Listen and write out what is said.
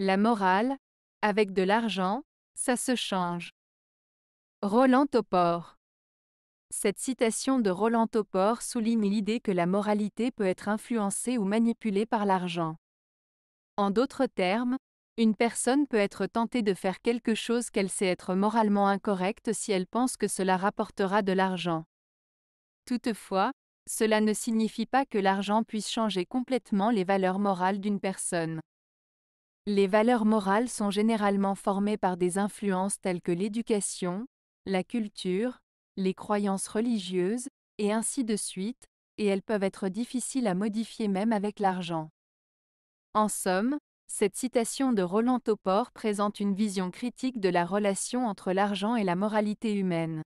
La morale, avec de l'argent, ça se change. Roland Topor. Cette citation de Roland Topor souligne l'idée que la moralité peut être influencée ou manipulée par l'argent. En d'autres termes, une personne peut être tentée de faire quelque chose qu'elle sait être moralement incorrecte si elle pense que cela rapportera de l'argent. Toutefois, cela ne signifie pas que l'argent puisse changer complètement les valeurs morales d'une personne. Les valeurs morales sont généralement formées par des influences telles que l'éducation, la culture, les croyances religieuses, et ainsi de suite, et elles peuvent être difficiles à modifier même avec l'argent. En somme, cette citation de Roland Topor présente une vision critique de la relation entre l'argent et la moralité humaine.